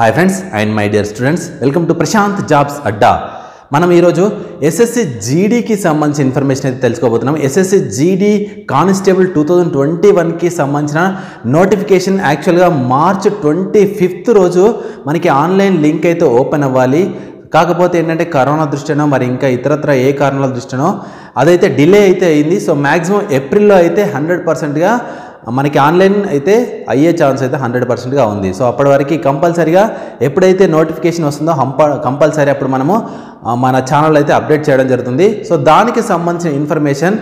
hi friends and my dear students welcome to Prashanth jobs Adda మనం ఈరోజు SSC జీడీకి సంబంధించిన information అయితే తెలుసుకోబోతున్నాం SSC GD constable two thousand twenty వన్కి సంబంధించిన నోటిఫికేషన్ యాక్చువల్గా మార్చ్ ట్వంటీ ఫిఫ్త్ రోజు మనకి ఆన్లైన్ లింక్ అయితే ఓపెన్ అవ్వాలి కాకపోతే ఏంటంటే కరోనా దృష్ట్యానో మరి ఇంకా ఇతరత్ర ఏ కారణాల దృష్ట్యానో అదైతే డిలే అయితే అయింది సో మ్యాక్సిమం ఏప్రిల్లో అయితే హండ్రెడ్ పర్సెంట్గా మనకి ఆన్లైన్ అయితే అయ్యే ఛాన్స్ అయితే హండ్రెడ్ పర్సెంట్గా ఉంది సో అప్పటి వరకు కంపల్సరీగా ఎప్పుడైతే నోటిఫికేషన్ వస్తుందో కంపల్సరీ అప్పుడు మనము మన ఛానల్ అయితే అప్డేట్ చేయడం జరుగుతుంది సో దానికి సంబంధించిన ఇన్ఫర్మేషన్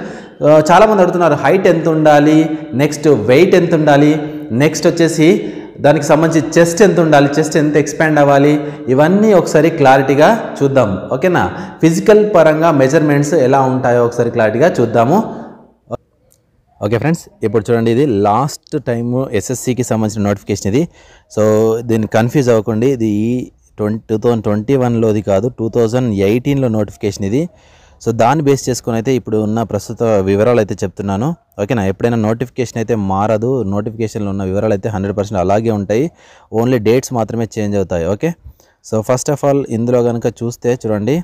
చాలామంది అడుగుతున్నారు హైట్ ఎంత ఉండాలి నెక్స్ట్ వెయిట్ ఎంత ఉండాలి నెక్స్ట్ వచ్చేసి దానికి సంబంధించి చెస్ట్ ఎంత ఉండాలి చెస్ట్ ఎంత ఎక్స్పాండ్ అవ్వాలి ఇవన్నీ ఒకసారి క్లారిటీగా చూద్దాం ఓకేనా ఫిజికల్ పరంగా మెజర్మెంట్స్ ఎలా ఉంటాయో ఒకసారి క్లారిటీగా చూద్దాము ఓకే ఫ్రెండ్స్ ఇప్పుడు చూడండి ఇది లాస్ట్ టైము ఎస్ఎస్సికి సంబంధించిన నోటిఫికేషన్ ఇది సో దీన్ని కన్ఫ్యూజ్ అవ్వకండి ఇది ట్వంటీ టూ థౌజండ్ ట్వంటీ వన్లోది కాదు టూ థౌజండ్ ఎయిటీన్లో నోటిఫికేషన్ ఇది సో దాన్ని బేస్ చేసుకుని అయితే ఇప్పుడు ఉన్న ప్రస్తుత వివరాలు అయితే చెప్తున్నాను ఓకేనా ఎప్పుడైనా నోటిఫికేషన్ అయితే మారదు నోటిఫికేషన్లో ఉన్న వివరాలు అయితే హండ్రెడ్ పర్సెంట్ అలాగే ఉంటాయి ఓన్లీ డేట్స్ మాత్రమే చేంజ్ అవుతాయి okay so first of all ఇందులో కనుక చూస్తే చూడండి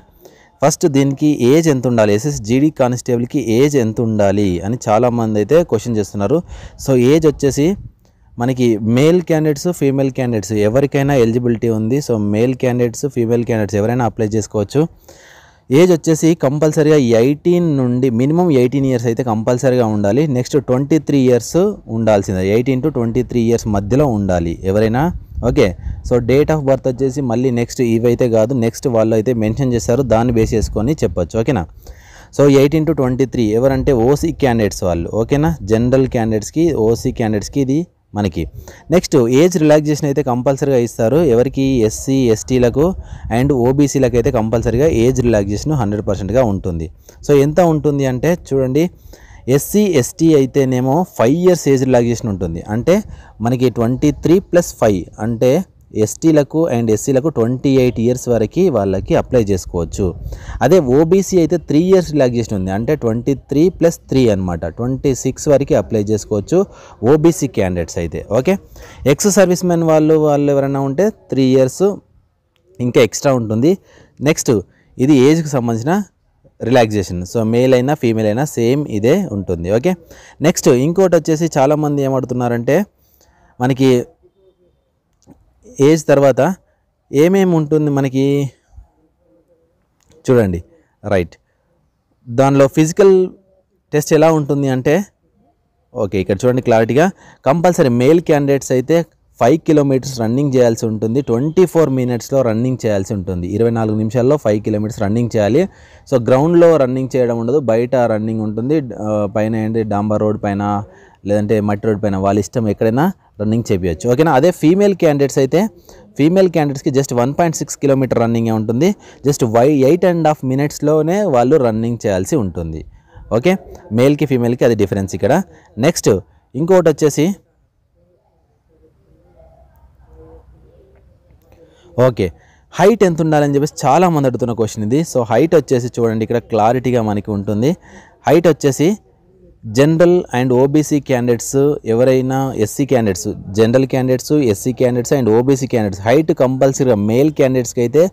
ఫస్ట్ దీనికి ఏజ్ ఎంత ఉండాలి ఎస్ఎస్ జీడీ కానిస్టేబుల్కి ఏజ్ ఎంత ఉండాలి అని చాలామంది అయితే క్వశ్చన్ చేస్తున్నారు సో ఏజ్ వచ్చేసి మనకి మేల్ క్యాండిడేట్స్ ఫీమేల్ క్యాండిడేట్స్ ఎవరికైనా ఎలిజిబిలిటీ ఉంది so male candidates female candidates ఎవరైనా అప్లై చేసుకోవచ్చు ఏజ్ వచ్చేసి కంపల్సరీగా ఎయిటీన్ నుండి మినిమం ఎయిటీన్ ఇయర్స్ అయితే కంపల్సరీగా ఉండాలి నెక్స్ట్ ట్వంటీ త్రీ ఇయర్స్ ఉండాల్సిందే eighteen to twenty three years మధ్యలో ఉండాలి ఎవరైనా okay so date of birth వచ్చేసి మళ్ళీ నెక్స్ట్ ఇవైతే కాదు నెక్స్ట్ వాళ్ళు అయితే మెన్షన్ చేస్తారు దాన్ని బేస్ చేసుకొని చెప్పొచ్చు ఓకేనా so eighteen to twenty three ఎవరంటే ఓసీ క్యాండిడేట్స్ వాళ్ళు ఓకేనా జనరల్ క్యాండిడేట్స్కి ఓసీ క్యాండిడేట్స్కి ఇది మనకి నెక్స్ట్ ఏజ్ రిలాక్సేషన్ అయితే కంపల్సరీగా ఇస్తారు ఎవరికి ఎస్సీ ఎస్టీలకు అండ్ ఓబీసీలకు అయితే కంపల్సరీగా ఏజ్ రిలాక్సేషన్ హండ్రెడ్ పర్సెంట్గా ఉంటుంది సో ఎంత ఉంటుంది అంటే చూడండి ఎస్సీ ఎస్టీ అయితేనేమో ఫైవ్ ఇయర్స్ ఏజ్ రిలాక్సేషన్ ఉంటుంది అంటే మనకి ట్వంటీ త్రీ ప్లస్ ఫైవ్ అంటే ఎస్టీలకు అండ్ ఎస్సీలకు ట్వంటీ ఎయిట్ ఇయర్స్ వరకు వాళ్ళకి అప్లై చేసుకోవచ్చు అదే ఓబీసీ అయితే త్రీ ఇయర్స్ రిలాక్సేషన్ ఉంది అంటే ట్వంటీ త్రీ ప్లస్ త్రీ అనమాట ట్వంటీ సిక్స్ వరకు అప్లై చేసుకోవచ్చు ఓబీసీ క్యాండిడేట్స్ అయితే ఓకే ఎక్స్ సర్వీస్ మెన్ వాళ్ళు వాళ్ళు ఎవరైనా ఉంటే త్రీ ఇయర్స్ ఇంకా ఎక్స్ట్రా ఉంటుంది నెక్స్ట్ ఇది ఏజ్కి సంబంధించిన రిలాక్సేషన్ సో మేల్ అయినా ఫీమేల్ అయినా సేమ్ ఇదే ఉంటుంది ఓకే నెక్స్ట్ ఇంకోటి వచ్చేసి చాలామంది ఏమడుతున్నారంటే మనకి ఏజ్ తర్వాత ఏమేమి ఉంటుంది మనకి చూడండి రైట్ దానిలో ఫిజికల్ టెస్ట్ ఎలా ఉంటుంది అంటే ఓకే ఇక్కడ చూడండి క్లారిటీగా కంపల్సరీ మేల్ క్యాండిడేట్స్ అయితే ఫైవ్ కిలోమీటర్స్ రన్నింగ్ చేయాల్సి ఉంటుంది ట్వంటీ ఫోర్ మినిట్స్లో రన్నింగ్ చేయాల్సి ఉంటుంది ఇరవై నాలుగు నిమిషాల్లో ఫైవ్ కిలోమీటర్స్ రన్నింగ్ చేయాలి సో గ్రౌండ్లో రన్నింగ్ చేయడం ఉండదు బయట రన్నింగ్ ఉంటుంది పైన ఏంటి డాంబర్ రోడ్ పైన లేదంటే మట్టి రోడ్ పైన వాళ్ళ ఇష్టం ఎక్కడైనా రన్నింగ్ చేయవచ్చు ఓకేనా అదే ఫీమేల్ క్యాండిడేట్స్ అయితే ఫీమేల్ క్యాండిడేట్స్కి just one point six kilometre running ఉంటుంది జస్ట్ వై ఎయిట్ అండ్ హాఫ్ మినిట్స్లోనే వాళ్ళు రన్నింగ్ చేయాల్సి ఉంటుంది ఓకే మేల్కి ఫీమేల్కి అది డిఫరెన్స్ ఇక్కడ నెక్స్ట్ ఇంకోటి వచ్చేసి ఓకే హైట్ ఎంత ఉండాలని చెప్పేసి చాలామంది అడుగుతున్న క్వశ్చన్ ఇది సో హైట్ వచ్చేసి చూడండి ఇక్కడ క్లారిటీగా మనకి ఉంటుంది హైట్ వచ్చేసి జనరల్ అండ్ ఓబీసీ క్యాండిడేట్స్ ఎవరైనా SC candidates general candidates SC candidates and OBC candidates height కంపల్సరీగా మేల్ క్యాండిడేట్స్కి అయితే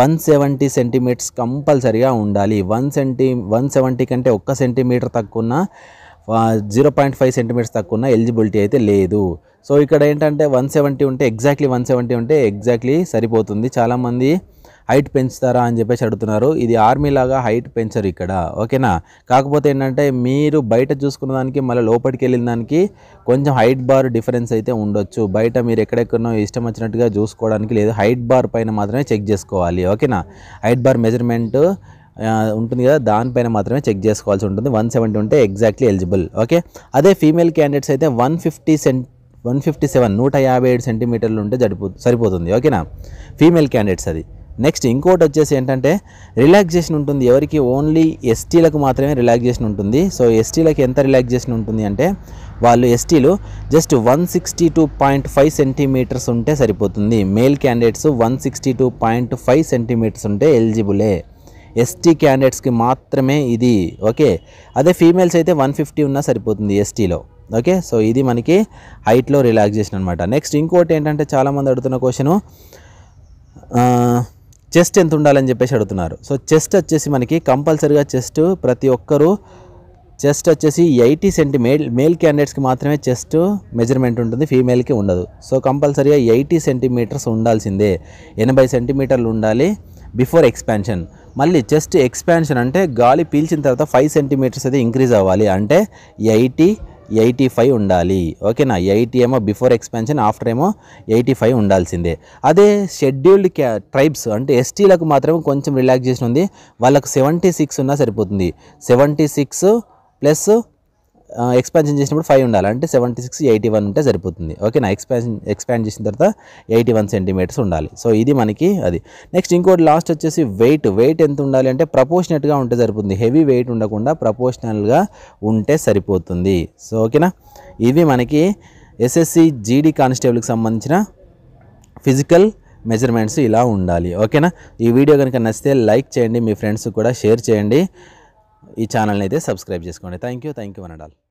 వన్ సెవెంటీ సెంటీమీటర్స్ కంపల్సరీగా ఉండాలి వన్ సెంటీ వన్ సెవెంటీ కంటే ఒక్క సెంటీమీటర్ తక్కువ జీరో పాయింట్ ఫైవ్ సెంటీమీటర్స్ తక్కువ ఉన్న ఎలిజిబిలిటీ అయితే లేదు సో ఇక్కడ ఏంటంటే వన్ సెవెంటీ ఉంటే ఎగ్జాక్ట్లీ వన్ సెవెంటీ ఉంటే ఎగ్జాక్ట్లీ సరిపోతుంది చాలామంది హైట్ పెంచుతారా అని చెప్పేసి అడుగుతున్నారు ఇది ఆర్మీలాగా హైట్ పెంచరు ఇక్కడ ఓకేనా కాకపోతే ఏంటంటే మీరు బయట చూసుకున్న దానికి మళ్ళీ లోపలికి వెళ్ళిన దానికి కొంచెం హైట్ బార్ డిఫరెన్స్ అయితే ఉండొచ్చు బయట మీరు ఎక్కడెక్కడో ఇష్టం వచ్చినట్టుగా చూసుకోవడానికి లేదు హైట్ బార్ పైన మాత్రమే చెక్ చేసుకోవాలి ఓకేనా హైట్ బార్ మెజర్మెంట్ ఉంటుంది కదా దానిపైన మాత్రమే చెక్ చేసుకోవాల్సి ఉంటుంది వన్ సెవెంటీ ఉంటే ఎగ్జాక్ట్లీ ఎలిజిబుల్ ఓకే అదే ఫీమేల్ క్యాండిడేట్స్ అయితే one fifty cent one fifty seven నూట యాభై ఏడు సెంటీమీటర్లు ఉంటే జడిపో సరిపోతుంది ఓకేనా ఫీమేల్ క్యాండిడేట్స్ అది నెక్స్ట్ ఇంకోటి వచ్చేసి ఏంటంటే రిలాక్సేషన్ ఉంటుంది ఎవరికి ఓన్లీ ఎస్టీలకు మాత్రమే రిలాక్సేషన్ ఉంటుంది సో ఎస్టీలకు ఎంత రిలాక్సేషన్ ఉంటుంది అంటే వాళ్ళు ఎస్టీలు just one sixty two point five centimetres ఉంటే సరిపోతుంది male candidates one sixty two point five centimetres ఉంటే ఎలిజిబులే ఎస్టీ క్యాండిడేట్స్కి మాత్రమే ఇది ఓకే అదే ఫీమేల్స్ అయితే వన్ ఫిఫ్టీ ఉన్నా సరిపోతుంది ఎస్టీలో ఓకే సో ఇది మనకి హైట్లో రిలాక్సేషన్ అనమాట నెక్స్ట్ ఇంకోటి ఏంటంటే చాలామంది అడుగుతున్న క్వశ్చను చెస్ట్ ఎంత ఉండాలని చెప్పేసి అడుగుతున్నారు సో చెస్ట్ వచ్చేసి మనకి కంపల్సరీగా చెస్ట్ ప్రతి ఒక్కరూ చెస్ట్ వచ్చేసి ఎయిటీ సెంటీ మేల్ మేల్ క్యాండిడేట్స్కి మాత్రమే చెస్ట్ మెజర్మెంట్ ఉంటుంది ఫీమేల్కి ఉండదు సో కంపల్సరీగా ఎయిటీ సెంటీమీటర్స్ ఉండాల్సిందే ఎనభై సెంటీమీటర్లు ఉండాలి బిఫోర్ ఎక్స్పాన్షన్ మళ్ళీ చెస్ట్ ఎక్స్పాన్షన్ అంటే గాలి పీల్చిన తర్వాత ఫైవ్ సెంటీమీటర్స్ అయితే ఇంక్రీజ్ అవ్వాలి అంటే ఎయిటీ ఎయిటీ ఫైవ్ ఉండాలి ఓకేనా ఎయిటీ ఏమో బిఫోర్ ఎక్స్పెన్షన్ ఆఫ్టర్ ఏమో ఎయిటీ ఫైవ్ ఉండాల్సిందే అదే షెడ్యూల్డ్ క్యా ట్రైబ్స్ అంటే ఎస్టీలకు మాత్రమే కొంచెం రిలాక్సేషన్ ఉంది వాళ్ళకు సెవెంటీ సిక్స్ ఉన్నా సరిపోతుంది సెవెంటీ సిక్స్ ప్లస్ ఎక్స్పాన్షన్ చేసినప్పుడు ఫైవ్ ఉండాలి అంటే సెవెంటీ సిక్స్ ఎయిటీ వన్ ఉంటే సరిపోతుంది ఓకేనా ఎక్స్పాన్షన్ ఎక్స్పాండ్ చేసిన తర్వాత ఎయిటీ వన్ సెంటీమీటర్స్ ఉండాలి సో ఇది మనకి అది నెక్స్ట్ ఇంకోటి లాస్ట్ వచ్చేసి వెయిట్ వెయిట్ ఎంత ఉండాలి అంటే ప్రపోర్షనెట్గా ఉంటే సరిపోతుంది హెవీ వెయిట్ ఉండకుండా ప్రపోర్షనల్గా ఉంటే సరిపోతుంది సో ఓకేనా ఇవి మనకి ఎస్ఎస్సి జీడీ కానిస్టేబుల్కి సంబంధించిన ఫిజికల్ మెజర్మెంట్స్ ఇలా ఉండాలి ఓకేనా ఈ వీడియో కనుక నచ్చితే లైక్ చేయండి మీ ఫ్రెండ్స్ కూడా షేర్ చేయండి ఈ ఛానల్ని అయితే సబ్స్క్రైబ్ చేసుకోండి థ్యాంక్ యూ థ్యాంక్ యూ